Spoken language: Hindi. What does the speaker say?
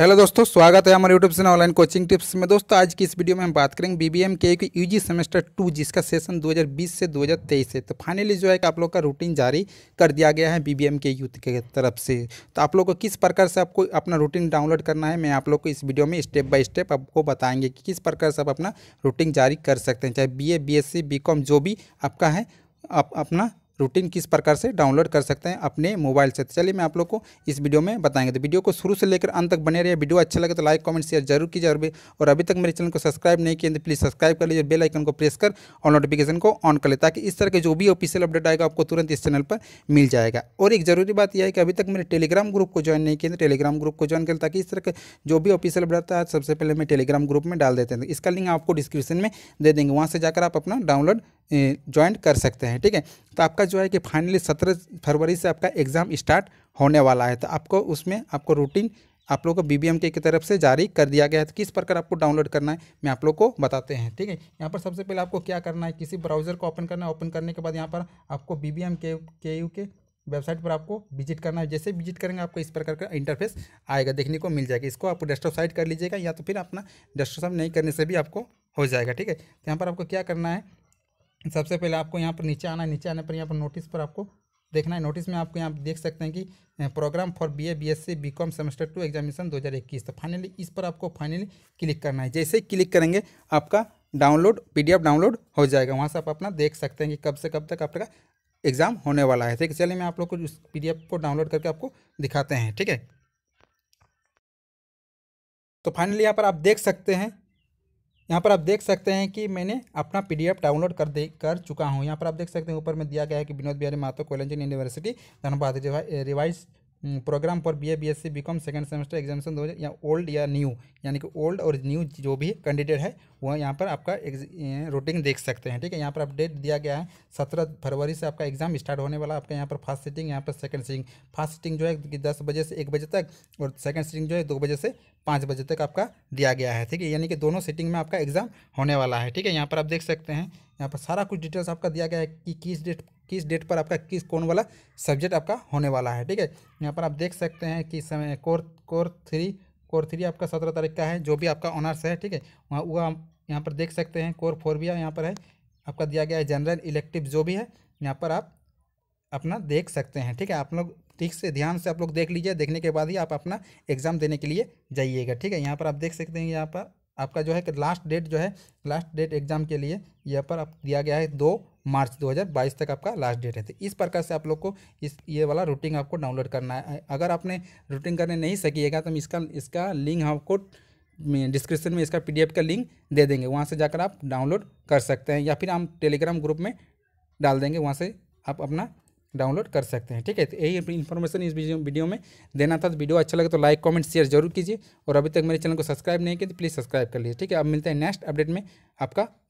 हेलो दोस्तों स्वागत है हमारे यूट्यूब से ऑनलाइन कोचिंग टिप्स में दोस्तों आज की इस वीडियो में हम बात करेंगे बीबीएम के एक यूजी सेमेस्टर टू जिसका सेशन 2020 से 2023 है तो फाइनली जो है कि आप लोग का रूटीन जारी कर दिया गया है बीबीएम के यूथ के तरफ से तो आप लोग को किस प्रकार से आपको अपना रूटीन डाउनलोड करना है मैं आप लोग को इस वीडियो में स्टेप बाई स्टेप आपको बताएंगे कि किस प्रकार से आप अपना रूटीन जारी कर सकते हैं चाहे बी ए जो भी आपका है आप अपना रूटीन किस प्रकार से डाउनलोड कर सकते हैं अपने मोबाइल से तो चलिए मैं आप लोग को इस वीडियो में बताएंगे तो वीडियो को शुरू से लेकर अंत तक बने रहिए वीडियो अच्छा लगे तो लाइक कमेंट शेयर जरूर कीजिए और अभी तक मेरे चैनल को सब्सक्राइब नहीं किए तो प्लीज़ सब्सक्राइब कर लीजिए बेल आइकन को प्रेस कर और नोटिफिकेशन को ऑन कर ले ताकि इस तरह के जो भी ऑफिशियल अपडेट आएगा आपको तुरंत इस चैनल पर मिल जाएगा और एक जरूरी बात यह है कि अभी तक मेरे टेलीग्राम ग्रुप को ज्वाइन नहीं किया टेलीग्राम ग्रुप को ज्वाइन कर ताकि इस तरह के जो भी ऑफिशियल अपडेट आता है सबसे पहले मैं टेलीग्राम ग्रुप में डाल देते हैं इसका लिंक आपको डिस्क्रिप्शन में दे देंगे वहाँ से जाकर आप अपना डाउनलोड ज्वाइन कर सकते हैं ठीक है तो आपका जो है कि फाइनली सत्रह फरवरी से आपका एग्ज़ाम स्टार्ट होने वाला है तो आपको उसमें आपको रूटीन आप लोग को बी के की तरफ से जारी कर दिया गया है तो किस प्रकार आपको डाउनलोड करना है मैं आप लोग को बताते हैं ठीक है यहाँ पर सबसे पहले आपको क्या करना है किसी ब्राउज़र को ओपन करना है ओपन करने के बाद यहाँ पर आपको बी बी के के यू के वेबसाइट पर आपको विजिट करना है जैसे विजिट करेंगे आपको इस प्रकार का इंटरफेस आएगा देखने को मिल जाएगा इसको आप डेस्कटॉप साइट कर लीजिएगा या तो फिर अपना डेस्कटॉप नहीं करने से भी आपको हो जाएगा ठीक है तो यहाँ पर आपको क्या करना है सबसे पहले आपको यहाँ पर नीचे आना नीचे आने पर यहाँ पर नोटिस पर आपको देखना है नोटिस में आपको यहाँ देख सकते हैं कि program for B A B S C B com semester two examination दो हज़ार इक्कीस तो फाइनली इस पर आपको फाइनली क्लिक करना है जैसे ही क्लिक करेंगे आपका डाउनलोड पीडीएफ डाउनलोड हो जाएगा वहाँ से आप अपना देख सकते हैं कि कब से कब तक आपका एग्ज़ाम होने वाला है ठीक है चलिए मैं आप लोग को उस पी को डाउनलोड करके आपको दिखाते हैं ठीक है तो फाइनली यहाँ पर आप देख सकते हैं यहाँ पर आप देख सकते हैं कि मैंने अपना पीडीएफ डाउनलोड कर दे कर चुका हूँ यहाँ पर आप देख सकते हैं ऊपर में दिया गया है कि Vinod Bihari Mahto college university Dhanbad revise programme for B A B S C B com second semester examination दो या ओल्ड या न्यू यानी कि ओल्ड और न्यू जो भी कैंडिडेट है वह यहाँ पर आपका रूटीन देख सकते हैं ठीक है यहाँ पर अपडेट दिया गया है सत्रह फरवरी से आपका एग्जाम स्टार्ट होने वाला आपका यहाँ पर फर्स्ट सीटिंग यहाँ पर सेकंड सीटिंग फर्स्ट सिटिंग जो है दस बजे से एक बजे तक और सेकंड सीटिंग जो है दो बजे से पाँच बजे तक आपका दिया गया है ठीक है यानी कि दोनों सीटिंग में आपका एग्जाम होने वाला है ठीक है यहाँ पर आप देख सकते हैं यहाँ पर सारा कुछ डिटेल्स आपका दिया गया है कि किस डेट किस डेट पर आपका किस कौन वाला सब्जेक्ट आपका होने वाला है ठीक है यहाँ पर आप देख सकते हैं कि समय कोर कोर थ्री कोर थ्री आपका सत्रह तारीख का है जो भी आपका ऑनर्स है ठीक है वहाँ वो आप यहाँ पर देख सकते हैं कोर फोर भी यहाँ पर है आपका दिया गया है जनरल इलेक्टिव जो भी है यहाँ पर आप अपना देख सकते हैं ठीक है आप लोग ठीक से ध्यान से आप लोग देख लीजिए देखने के बाद ही आप अपना एग्ज़ाम देने के लिए जाइएगा ठीक है यहाँ पर आप देख सकते हैं यहाँ पर आपका जो है कि लास्ट डेट जो है लास्ट डेट एग्जाम के लिए यहाँ पर आप दिया गया है दो मार्च 2022 तक आपका लास्ट डेट है तो इस प्रकार से आप लोग को इस ये वाला रूटिंग आपको डाउनलोड करना है अगर आपने रूटिंग करने नहीं सकीगा तो हम इसका इसका लिंक आपको डिस्क्रिप्शन में इसका पीडीएफ का लिंक दे देंगे वहाँ से जाकर आप डाउनलोड कर सकते हैं या फिर हम टेलीग्राम ग्रुप में डाल देंगे वहाँ से आप अपना डाउनलोड कर सकते हैं ठीक है तो यही इन्फॉर्मेशन इस वीडियो में देना था तो वीडियो अच्छा लगे तो लाइक कमेंट शेयर जरूर कीजिए और अभी तक मेरे चैनल को सब्सक्राइब नहीं किया तो प्लीज़ सब्सक्राइब कर लीजिए ठीक है अब मिलते हैं नेक्स्ट अपडेट में आपका